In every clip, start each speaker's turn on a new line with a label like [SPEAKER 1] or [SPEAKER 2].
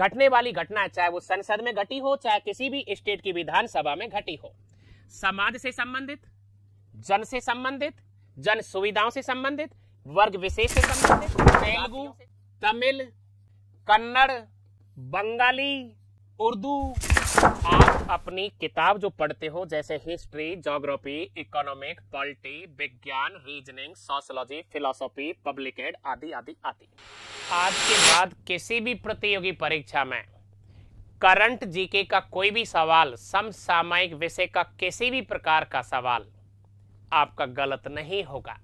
[SPEAKER 1] घटने वाली घटना चाहे वो संसद में घटी हो चाहे किसी भी स्टेट की विधानसभा में घटी हो समाज से संबंधित जन से संबंधित जन सुविधाओं से संबंधित वर्ग विशेष से संबंधित तेलुगु तमिल कन्नड़ बंगाली उर्दू अपनी किताब जो पढ़ते हो जैसे हिस्ट्री जोग्राफी इकोनॉमिक पॉलिटी विज्ञान reasoning sociology philosophy public ad आदि आदि आदि आज के बाद किसी भी प्रतियोगी परीक्षा में करंट जीके का कोई भी सवाल समसामयिक विषय का किसी भी प्रकार का सवाल आपका गलत नहीं होगा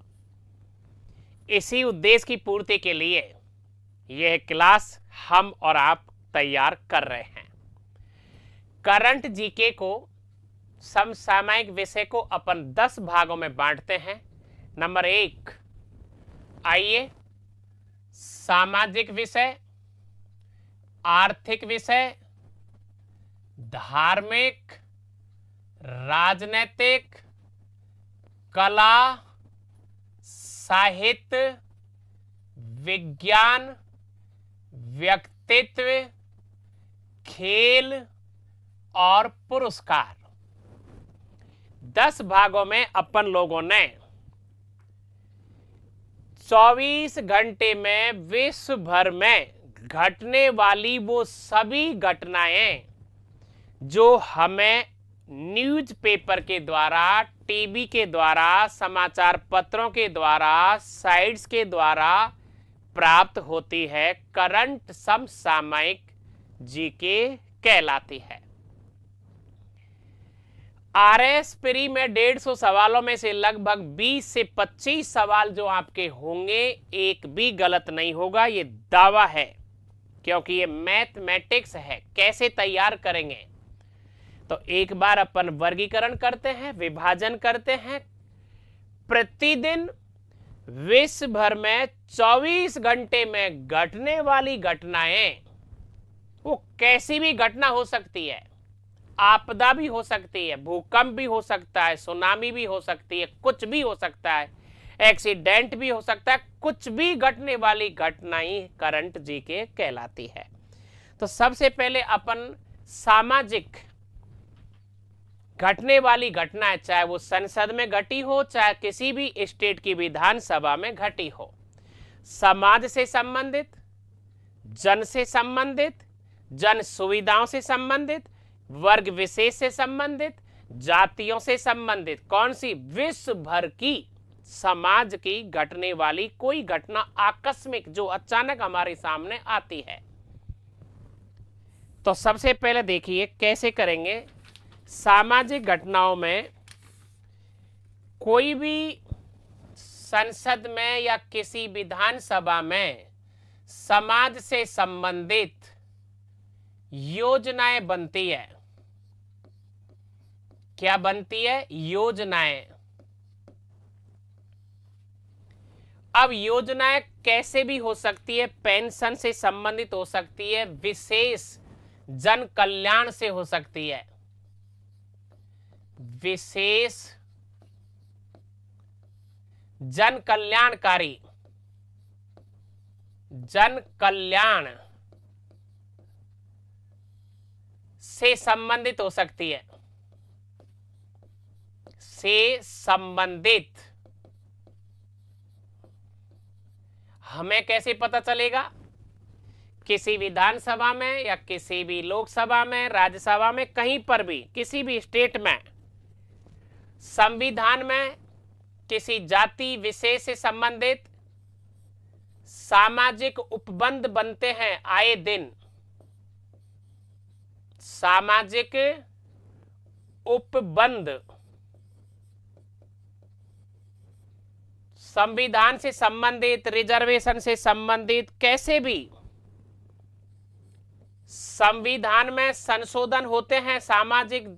[SPEAKER 1] इसी उद्देश्य की पूर्ति के लिए यह क्लास हम और आप तैयार कर रहे हैं करंट जीके को समसामयिक विषय को अपन दस भागों में बांटते हैं नंबर एक आइए सामाजिक विषय आर्थिक विषय धार्मिक राजनैतिक कला साहित्य विज्ञान व्यक्तित्व खेल और पुरस्कार दस भागों में अपन लोगों ने चौबीस घंटे में विश्व भर में घटने वाली वो सभी घटनाएं जो हमें न्यूज़पेपर के द्वारा टीवी के द्वारा समाचार पत्रों के द्वारा साइट्स के द्वारा प्राप्त होती है करंट समसामयिक जीके कहलाती है प्री में डेढ़ सौ सवालों में से लगभग 20 से 25 सवाल जो आपके होंगे एक भी गलत नहीं होगा ये दावा है क्योंकि ये मैथमेटिक्स है कैसे तैयार करेंगे तो एक बार अपन वर्गीकरण करते हैं विभाजन करते हैं प्रतिदिन विश्व भर में 24 घंटे में घटने वाली घटनाएं वो कैसी भी घटना हो सकती है आपदा भी हो सकती है भूकंप भी हो सकता है सुनामी भी हो सकती है कुछ भी हो सकता है एक्सीडेंट भी हो सकता है कुछ भी घटने वाली ही करंट जी के कहलाती है तो सबसे पहले अपन सामाजिक घटने वाली है चाहे वो संसद में घटी हो चाहे किसी भी स्टेट की विधानसभा में घटी हो समाज से संबंधित जन से संबंधित जन सुविधाओं से संबंधित वर्ग विशेष से संबंधित जातियों से संबंधित कौन सी विश्व भर की समाज की घटने वाली कोई घटना आकस्मिक जो अचानक हमारे सामने आती है तो सबसे पहले देखिए कैसे करेंगे सामाजिक घटनाओं में कोई भी संसद में या किसी विधानसभा में समाज से संबंधित योजनाएं बनती है क्या बनती है योजनाएं अब योजनाएं कैसे भी हो सकती है पेंशन से संबंधित हो सकती है विशेष जन कल्याण से हो सकती है विशेष जन कल्याणकारी जन कल्याण से संबंधित हो सकती है से संबंधित हमें कैसे पता चलेगा किसी विधानसभा में या किसी भी लोकसभा में राज्यसभा में कहीं पर भी किसी भी स्टेट में संविधान में किसी जाति विशेष से संबंधित सामाजिक उपबंध बनते हैं आए दिन सामाजिक उपबंध संविधान से संबंधित रिजर्वेशन से संबंधित कैसे भी संविधान में संशोधन होते हैं सामाजिक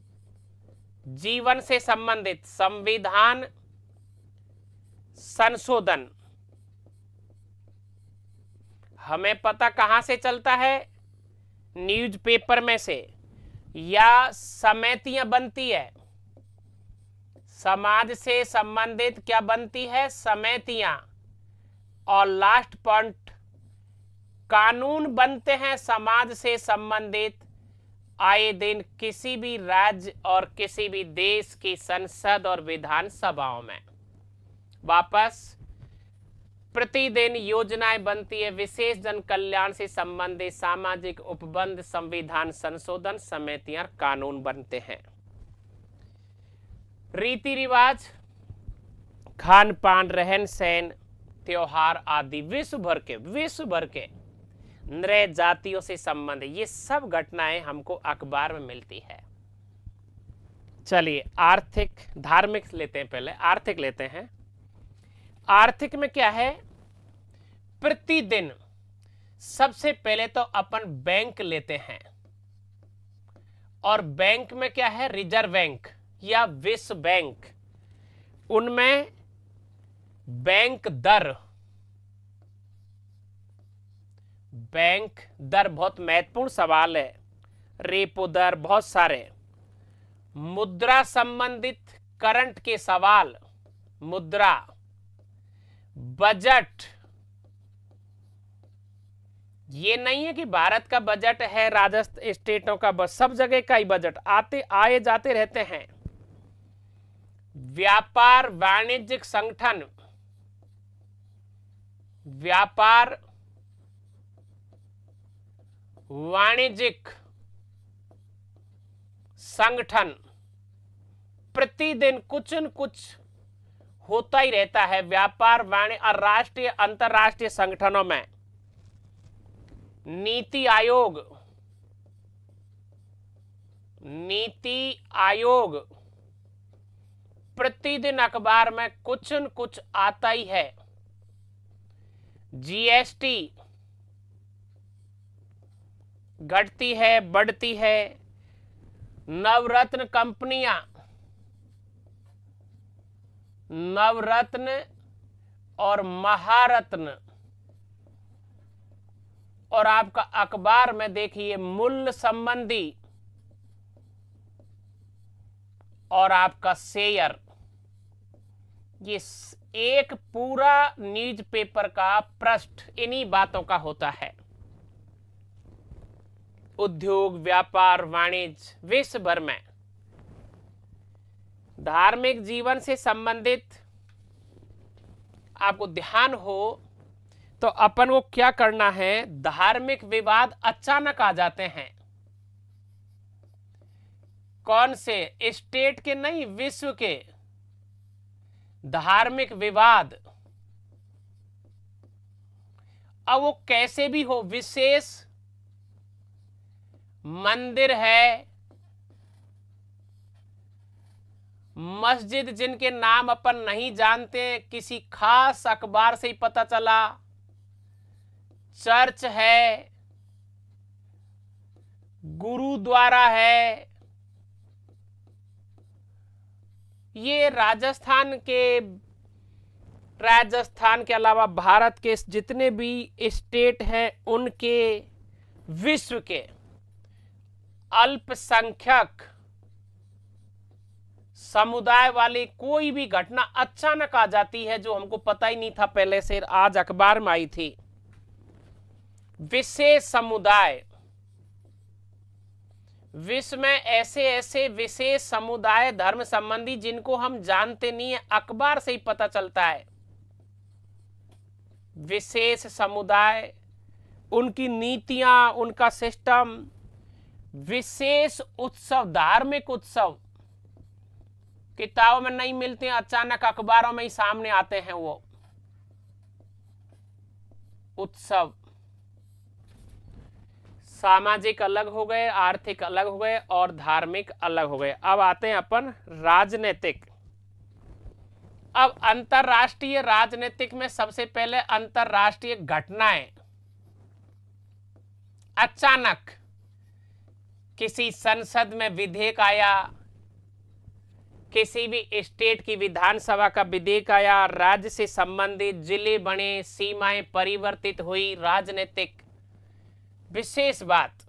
[SPEAKER 1] जीवन से संबंधित संविधान संशोधन हमें पता कहां से चलता है न्यूज़पेपर में से या समितियां बनती है समाज से संबंधित क्या बनती है समितियां और लास्ट पॉइंट कानून बनते हैं समाज से संबंधित आए दिन किसी भी राज्य और किसी भी देश की संसद और विधानसभाओं में वापस प्रतिदिन योजनाएं बनती है विशेष जन कल्याण से संबंधित सामाजिक उपबंध संविधान संशोधन समितियां कानून बनते हैं रीति रिवाज खान पान रहन सहन त्योहार आदि विश्व भर के विश्व भर के नृ जातियों से संबंध ये सब घटनाएं हमको अखबार में मिलती है चलिए आर्थिक धार्मिक लेते हैं पहले आर्थिक लेते हैं आर्थिक में क्या है प्रतिदिन सबसे पहले तो अपन बैंक लेते हैं और बैंक में क्या है रिजर्व बैंक या विश्व बैंक उनमें बैंक दर बैंक दर बहुत महत्वपूर्ण सवाल है रेपो दर बहुत सारे मुद्रा संबंधित करंट के सवाल मुद्रा बजट ये नहीं है कि भारत का बजट है राजस्थान स्टेटों का सब जगह का ही बजट आते आए जाते रहते हैं व्यापार वाणिज्यिक संगठन व्यापार वाणिज्यिक संगठन प्रतिदिन कुछ न कुछ होता ही रहता है व्यापार वाणिज्य और राष्ट्रीय अंतर्राष्ट्रीय संगठनों में नीति आयोग नीति आयोग प्रतिदिन अखबार में कुछ न कुछ आता ही है जीएसटी घटती है बढ़ती है नवरत्न कंपनियां नवरत्न और महारत्न और आपका अखबार में देखिए मूल्य संबंधी और आपका शेयर ये एक पूरा न्यूज पेपर का पृष्ठ इन्हीं बातों का होता है उद्योग व्यापार वाणिज्य विश्व भर में धार्मिक जीवन से संबंधित आपको ध्यान हो तो अपन को क्या करना है धार्मिक विवाद अचानक आ जाते हैं कौन से स्टेट के नहीं विश्व के धार्मिक विवाद अब वो कैसे भी हो विशेष मंदिर है मस्जिद जिनके नाम अपन नहीं जानते किसी खास अखबार से ही पता चला चर्च है गुरुद्वारा है ये राजस्थान के राजस्थान के अलावा भारत के जितने भी स्टेट हैं उनके विश्व के अल्पसंख्यक समुदाय वाले कोई भी घटना अचानक आ जाती है जो हमको पता ही नहीं था पहले से आज अखबार में आई थी विशेष समुदाय विश्व में ऐसे ऐसे विशेष समुदाय धर्म संबंधी जिनको हम जानते नहीं है अखबार से ही पता चलता है विशेष समुदाय उनकी नीतियां उनका सिस्टम विशेष उत्सव धार्मिक उत्सव किताबों में नहीं मिलते अचानक अखबारों में ही सामने आते हैं वो उत्सव सामाजिक अलग हो गए आर्थिक अलग हो गए और धार्मिक अलग हो गए अब आते हैं अपन राजनीतिक अब अंतरराष्ट्रीय राजनीतिक में सबसे पहले अंतरराष्ट्रीय घटनाएं अचानक किसी संसद में विधेयक आया किसी भी स्टेट की विधानसभा का विधेयक आया राज्य से संबंधित जिले बने सीमाएं परिवर्तित हुई राजनीतिक विशेष बात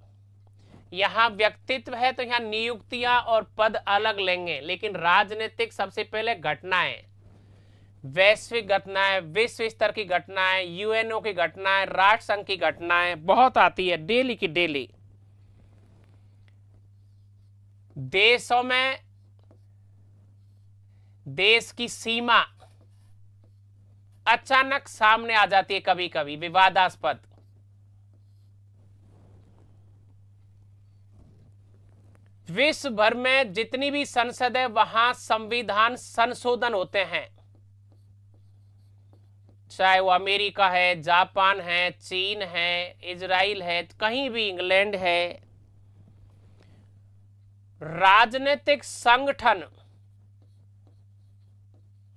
[SPEAKER 1] यहाँ व्यक्तित्व है तो यहाँ नियुक्तियां और पद अलग लेंगे लेकिन राजनीतिक सबसे पहले घटनाएं वैश्विक घटनाएं विश्व स्तर की घटनाएं यूएनओ की घटनाएं राष्ट्र संघ की घटनाएं बहुत आती है डेली की डेली देशों में देश की सीमा अचानक सामने आ जाती है कभी कभी विवादास्पद विश्व भर में जितनी भी संसद है वहां संविधान संशोधन होते हैं चाहे वो अमेरिका है जापान है चीन है इजराइल है कहीं भी इंग्लैंड है राजनीतिक संगठन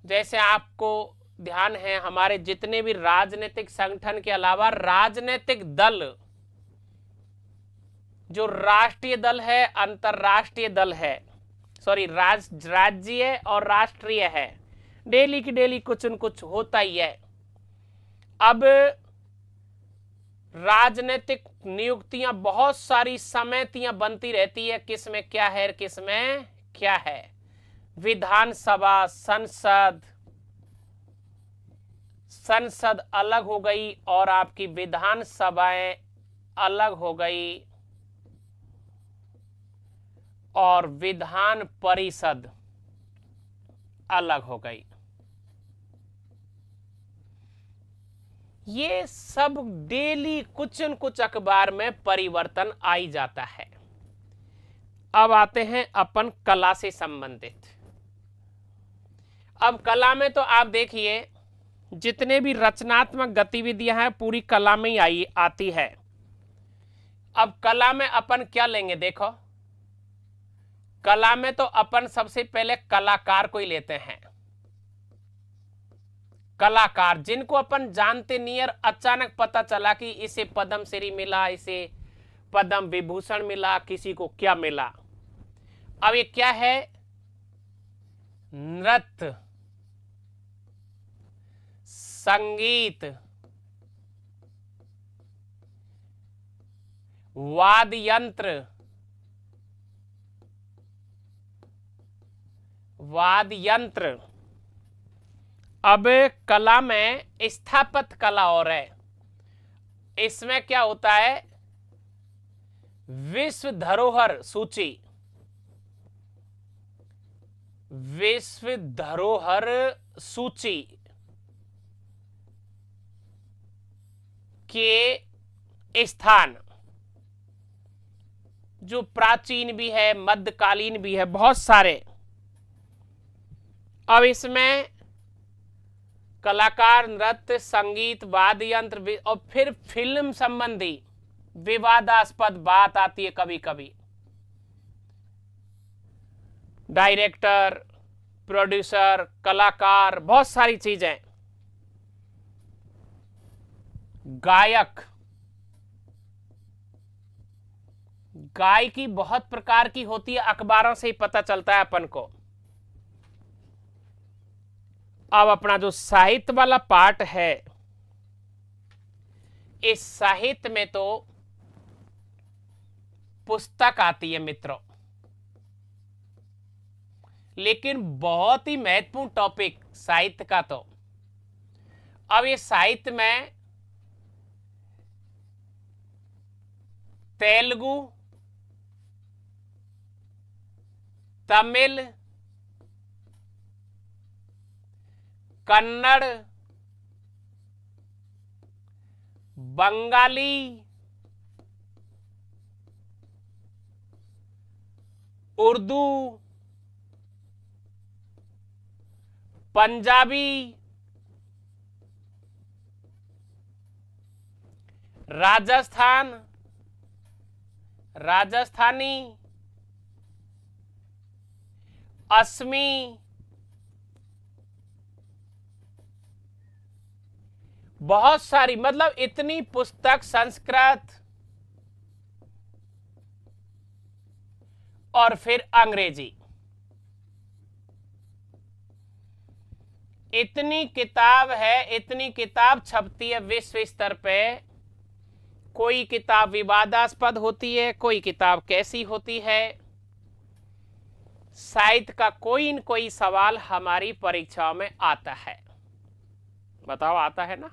[SPEAKER 1] जैसे आपको ध्यान है हमारे जितने भी राजनीतिक संगठन के अलावा राजनीतिक दल जो राष्ट्रीय दल है अंतर्राष्ट्रीय दल है सॉरी राज राज्य और राष्ट्रीय है डेली की डेली कुछ न कुछ होता ही है अब राजनीतिक नियुक्तियां बहुत सारी समितियां बनती रहती है किस में क्या है किस में क्या है विधानसभा संसद संसद अलग हो गई और आपकी विधानसभाएं अलग हो गई और विधान परिषद अलग हो गई ये सब डेली कुछ न कुछ अखबार में परिवर्तन आई जाता है अब आते हैं अपन कला से संबंधित अब कला में तो आप देखिए जितने भी रचनात्मक गतिविधियां हैं पूरी कला में ही आई आती है अब कला में अपन क्या लेंगे देखो कला में तो अपन सबसे पहले कलाकार को ही लेते हैं कलाकार जिनको अपन जानते और अचानक पता चला कि इसे पद्म श्री मिला इसे पद्म विभूषण मिला किसी को क्या मिला अब ये क्या है नृत्य संगीत वाद्य यंत्र वाद यंत्र अब कला में स्थापत कला और है इसमें क्या होता है विश्व धरोहर सूची विश्व धरोहर सूची के स्थान जो प्राचीन भी है मध्यकालीन भी है बहुत सारे अब इसमें कलाकार नृत्य संगीत वाद्य यंत्र और फिर फिल्म संबंधी विवादास्पद बात आती है कभी कभी डायरेक्टर प्रोड्यूसर कलाकार बहुत सारी चीजें गायक गाय की बहुत प्रकार की होती है अखबारों से ही पता चलता है अपन को अब अपना जो साहित्य वाला पार्ट है इस साहित्य में तो पुस्तक आती है मित्रों लेकिन बहुत ही महत्वपूर्ण टॉपिक साहित्य का तो अब ये साहित्य में तेलुगु तमिल कन्नड़ बंगाली उर्दू पंजाबी राजस्थान राजस्थानी असमी बहुत सारी मतलब इतनी पुस्तक संस्कृत और फिर अंग्रेजी इतनी किताब है इतनी किताब छपती है विश्व स्तर पे कोई किताब विवादास्पद होती है कोई किताब कैसी होती है साहित्य का कोई न कोई सवाल हमारी परीक्षाओं में आता है बताओ आता है ना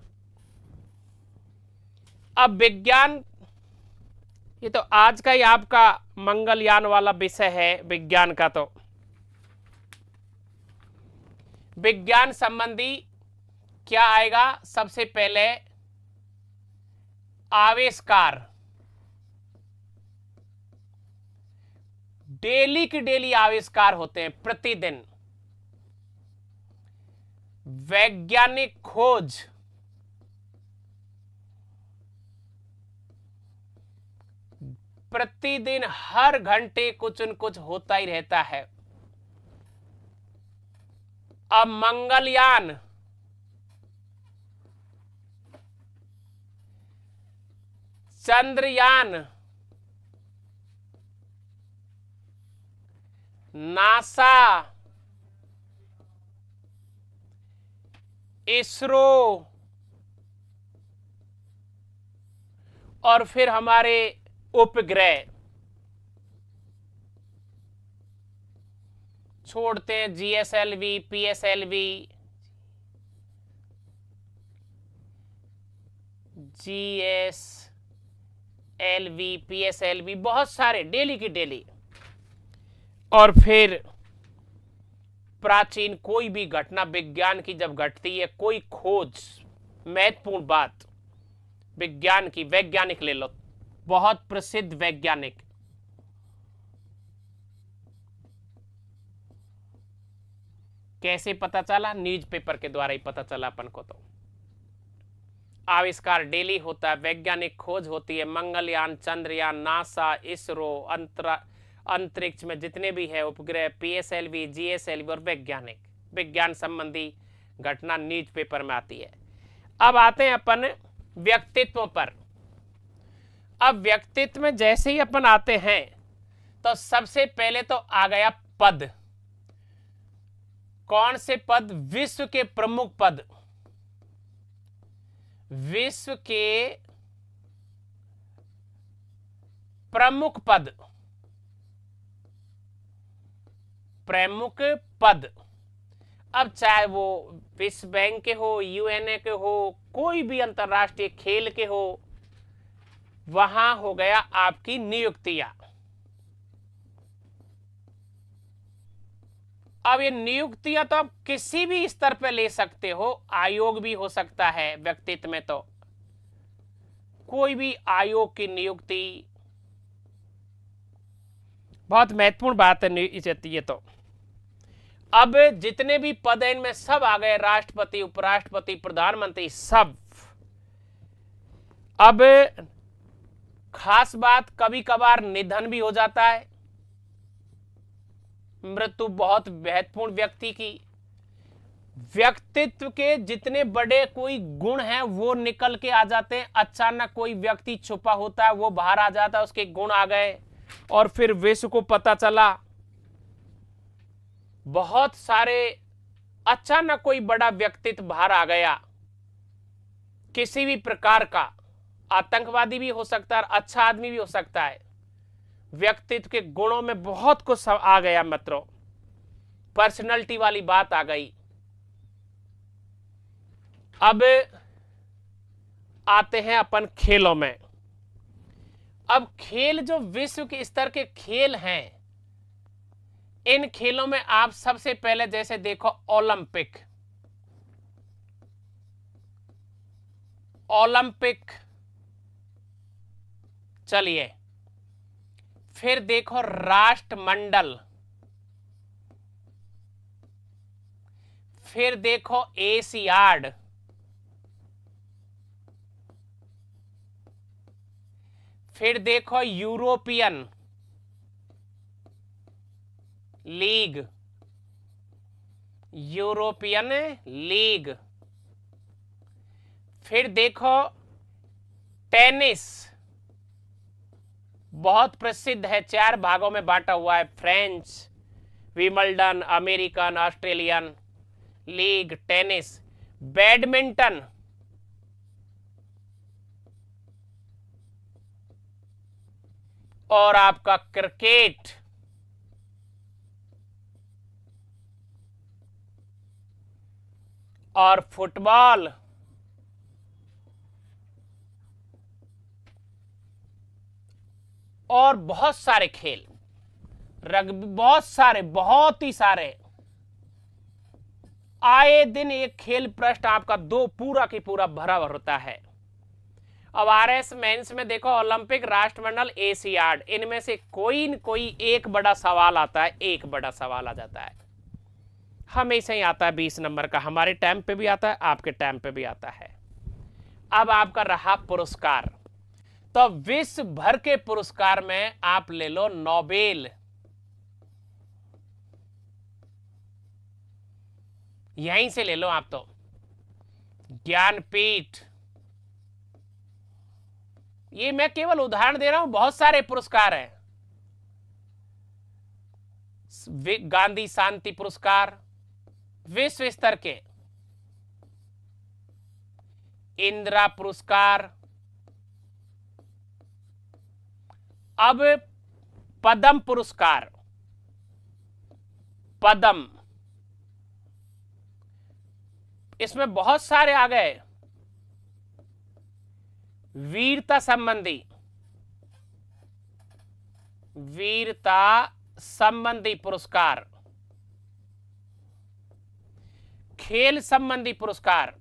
[SPEAKER 1] अब विज्ञान ये तो आज का ही आपका मंगलयान वाला विषय है विज्ञान का तो विज्ञान संबंधी क्या आएगा सबसे पहले आविष्कार डेली की डेली आविष्कार होते हैं प्रतिदिन वैज्ञानिक खोज प्रतिदिन हर घंटे कुछ न कुछ होता ही रहता है अब मंगलयान चंद्रयान नासा इसरो और फिर हमारे उपग्रह छोड़ते हैं GSLV PSLV GS LV PSLV बहुत सारे डेली की डेली और फिर प्राचीन कोई भी घटना विज्ञान की जब घटती है कोई खोज महत्वपूर्ण बात विज्ञान की वैज्ञानिक ले लो बहुत प्रसिद्ध वैज्ञानिक कैसे पता चला न्यूज़पेपर के द्वारा ही पता चला अपन को तो आविष्कार डेली होता है वैज्ञानिक खोज होती है मंगलयान चंद्रयान नासा इसरो अंतरिक्ष में जितने भी है उपग्रह पीएसएलवी जीएसएलवी और वैज्ञानिक विज्ञान संबंधी घटना न्यूज़पेपर में आती है अब आते हैं अपन व्यक्तित्व पर अब व्यक्तित्व में जैसे ही अपन आते हैं तो सबसे पहले तो आ गया पद कौन से पद विश्व के प्रमुख पद विश्व के प्रमुख पद प्रमुख पद अब चाहे वो विश्व बैंक के हो यूएनए के हो कोई भी अंतर्राष्ट्रीय खेल के हो वहां हो गया आपकी नियुक्तियां अब ये नियुक्तियां तो आप किसी भी स्तर पर ले सकते हो आयोग भी हो सकता है व्यक्तित्व में तो कोई भी आयोग की नियुक्ति बहुत महत्वपूर्ण बात है ये तो अब जितने भी पद हैं इनमें सब आ गए राष्ट्रपति उपराष्ट्रपति प्रधानमंत्री सब अब खास बात कभी कभार निधन भी हो जाता है मृत्यु बहुत महत्वपूर्ण व्यक्ति की व्यक्तित्व के जितने बड़े कोई गुण हैं वो निकल के आ जाते हैं अचानक कोई व्यक्ति छुपा होता है वो बाहर आ जाता है उसके गुण आ गए और फिर विश्व को पता चला बहुत सारे अचानक कोई बड़ा व्यक्तित्व बाहर आ गया किसी भी प्रकार का आतंकवादी भी हो सकता है अच्छा आदमी भी हो सकता है व्यक्तित्व के गुणों में बहुत कुछ आ गया मित्रों पर्सनैलिटी वाली बात आ गई अब आते हैं अपन खेलों में अब खेल जो विश्व के स्तर के खेल हैं इन खेलों में आप सबसे पहले जैसे देखो ओलंपिक ओलंपिक चलिए फिर देखो राष्ट्रमंडल फिर देखो एशियाड फिर देखो यूरोपियन लीग यूरोपियन लीग फिर देखो टेनिस बहुत प्रसिद्ध है चार भागों में बांटा हुआ है French Wimbledon American Australian league tennis badminton और आपका क्रिकेट और फुटबॉल और बहुत सारे खेल रग्बी बहुत सारे बहुत ही सारे आए दिन एक खेल प्रश्न आपका दो पूरा की पूरा भरा होता है अब आर एस मेन्स में देखो ओलंपिक राष्ट्रमंडल एशियाड इनमें से कोई न कोई एक बड़ा सवाल आता है एक बड़ा सवाल आ जाता है हमेशा ही आता है बीस नंबर का हमारे टाइम पे भी आता है आपके टाइम पे भी आता है अब आपका रहा पुरस्कार तो विश्व भर के पुरस्कार में आप ले लो नोबेल यहीं से ले लो आप तो ज्ञानपीठ ये मैं केवल उदाहरण दे रहा हूं बहुत सारे पुरस्कार हैं गांधी शांति पुरस्कार विश्व स्तर के इंदिरा पुरस्कार अब पदम पुरस्कार पदम इसमें बहुत सारे आ गए वीरता संबंधी वीरता संबंधी पुरस्कार खेल संबंधी पुरस्कार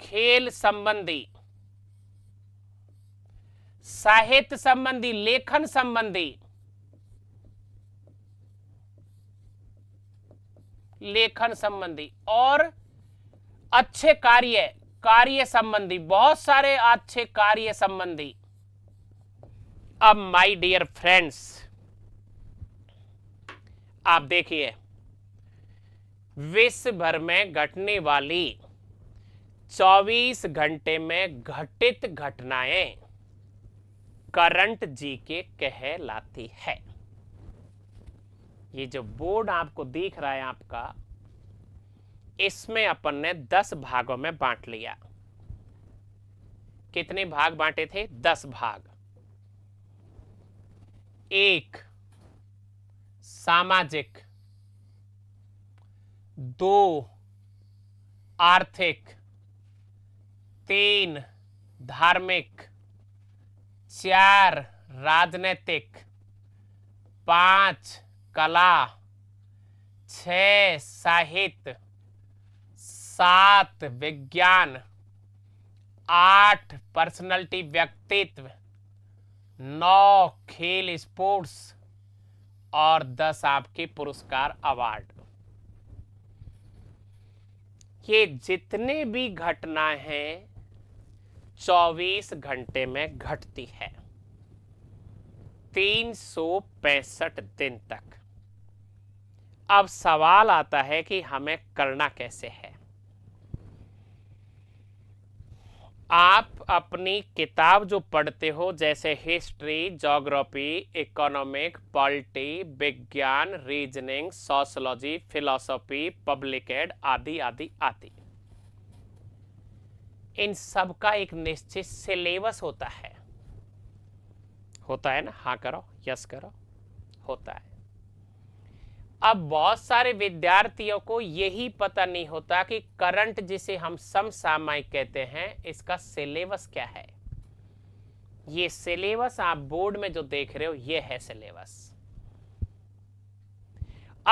[SPEAKER 1] खेल संबंधी साहित्य संबंधी लेखन संबंधी लेखन संबंधी और अच्छे कार्य कार्य संबंधी बहुत सारे अच्छे कार्य संबंधी अब माय डियर फ्रेंड्स आप देखिए विश्व भर में घटने वाली 24 घंटे में घटित घटनाएं करंट जीके कहलाती है ये जो बोर्ड आपको दिख रहा है आपका इसमें अपन ने दस भागों में बांट लिया कितने भाग बांटे थे दस भाग एक सामाजिक दो आर्थिक तीन धार्मिक चार राजनीतिक पांच कला छ साहित्य सात विज्ञान आठ पर्सनैलिटी व्यक्तित्व नौ खेल स्पोर्ट्स और दस आपके पुरस्कार अवार्ड ये जितने भी घटना हैं 24 घंटे में घटती है तीन दिन तक अब सवाल आता है कि हमें करना कैसे है आप अपनी किताब जो पढ़ते हो जैसे हिस्ट्री जोग्राफी इकोनॉमिक पॉलिटी विज्ञान reasoning sociology philosophy public ad आदि आदि आदि इन सब का एक निश्चित सिलेबस होता है होता है ना हाँ करो यस करो होता है अब बहुत सारे विद्यार्थियों को यही पता नहीं होता कि करंट जिसे हम समसामयिक कहते हैं इसका सिलेबस क्या है ये सिलेबस आप बोर्ड में जो देख रहे हो ये है सिलेबस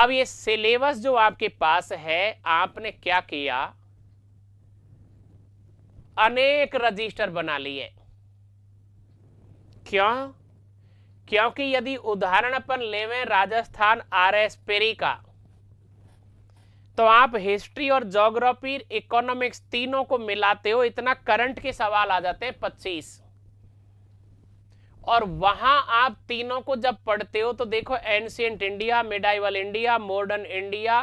[SPEAKER 1] अब ये सिलेबस जो आपके पास है आपने क्या किया अनेक रजिस्टर बना लिए क्यों क्योंकि यदि उदाहरण अपन ले राजस्थान आर एस पेरी का तो आप हिस्ट्री और जोग्राफी इकोनॉमिक्स तीनों को मिलाते हो इतना करंट के सवाल आ जाते हैं पच्चीस और वहां आप तीनों को जब पढ़ते हो तो देखो ancient India medieval India modern India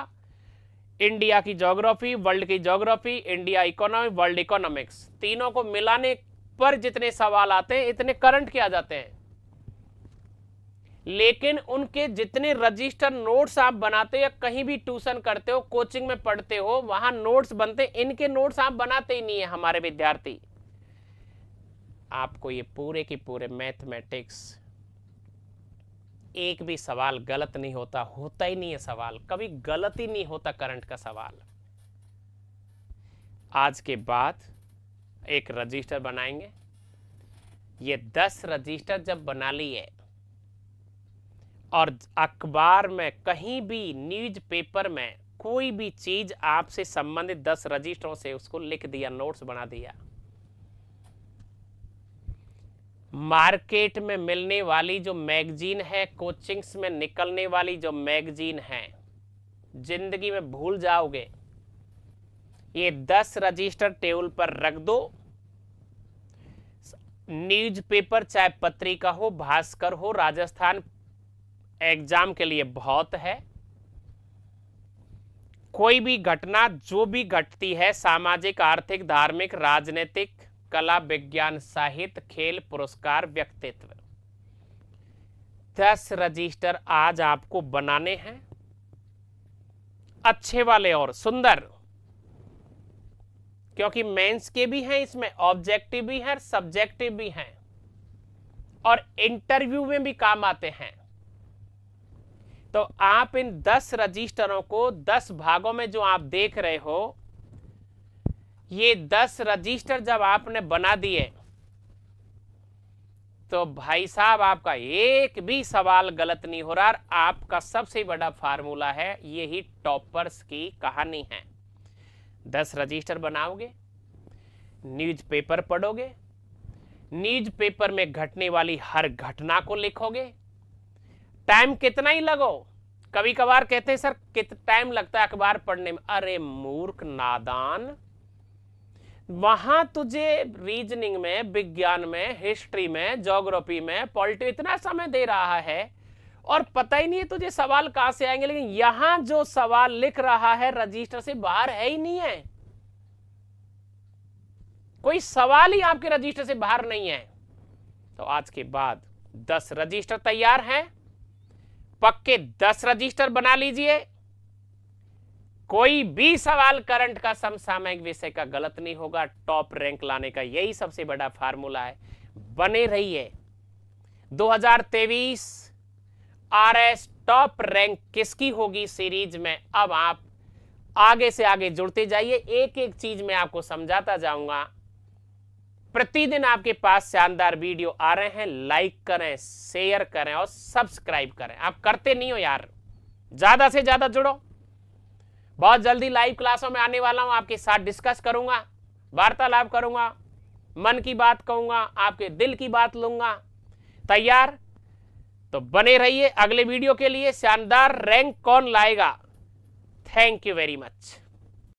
[SPEAKER 1] India की जोग्राफी वर्ल्ड की geography India economy world economics तीनों को मिलाने पर जितने सवाल आते हैं इतने करंट के आ जाते हैं लेकिन उनके जितने रजिस्टर नोट्स आप बनाते हो या कहीं भी ट्यूशन करते हो कोचिंग में पढ़ते हो वहां नोट्स बनते इनके नोट्स आप बनाते ही नहीं है हमारे विद्यार्थी आपको ये पूरे के पूरे मैथमेटिक्स एक भी सवाल गलत नहीं होता होता ही नहीं है सवाल कभी गलत ही नहीं होता करंट का सवाल आज के बाद एक रजिस्टर बनाएंगे ये दस रजिस्टर जब बना लिए और अखबार में कहीं भी न्यूज़पेपर में कोई भी चीज़ आपसे संबंधित दस रजिस्टरों से उसको लिख दिया नोट्स बना दिया मार्केट में मिलने वाली जो मैगजीन है कोचिंग्स में निकलने वाली जो मैगजीन है जिंदगी में भूल जाओगे ये दस रजिस्टर टेबल पर रख दो न्यूज़पेपर चाहे पत्रिका हो भास्कर हो राजस्थान एग्जाम के लिए बहुत है कोई भी घटना जो भी घटती है सामाजिक आर्थिक धार्मिक राजनीतिक कला विज्ञान साहित्य खेल पुरस्कार व्यक्तित्व दस रजिस्टर आज आपको बनाने हैं अच्छे वाले और सुंदर क्योंकि मेंस के भी हैं इसमें ऑब्जेक्टिव भी है सब्जेक्टिव भी हैं और इंटरव्यू में भी काम आते हैं तो आप इन दस रजिस्टरों को दस भागों में जो आप देख रहे हो ये दस रजिस्टर जब आपने बना दिए तो भाई साहब आपका एक भी सवाल गलत नहीं हो रहा आपका सबसे बड़ा फार्मूला है यही टॉपर्स की कहानी है दस रजिस्टर बनाओगे न्यूज़पेपर पढ़ोगे न्यूज़पेपर में घटने वाली हर घटना को लिखोगे टाइम कितना ही लगो कभी कभार कहते हैं सर कितना टाइम लगता है अखबार पढ़ने में अरे मूर्ख नादान वहां तुझे रीजनिंग में विज्ञान में हिस्ट्री में जोग्राफी में पॉलिटिक इतना समय दे रहा है और पता ही नहीं है तुझे सवाल कहां से आएंगे लेकिन यहां जो सवाल लिख रहा है रजिस्टर से बाहर है ही नहीं है कोई सवाल ही आपके रजिस्टर से बाहर नहीं है तो आज के बाद दस रजिस्टर तैयार हैं पक्के दस रजिस्टर बना लीजिए कोई भी सवाल करंट का समसामयिक विषय का गलत नहीं होगा टॉप रैंक लाने का यही सबसे बड़ा फार्मूला है बने रहिए 2023 आरएस टॉप रैंक किसकी होगी सीरीज में अब आप आगे से आगे जुड़ते जाइए एक एक चीज में आपको समझाता जाऊंगा प्रतिदिन आपके पास शानदार वीडियो आ रहे हैं लाइक करें शेयर करें और सब्सक्राइब करें आप करते नहीं हो यार ज्यादा से ज्यादा जुड़ो बहुत जल्दी लाइव क्लासों में आने वाला हूँ आपके साथ डिस्कस करूंगा वार्तालाप करूंगा मन की बात कहूंगा आपके दिल की बात लूंगा तैयार तो बने रहिए अगले वीडियो के लिए शानदार रैंक कौन लाएगा थैंक यू वेरी मच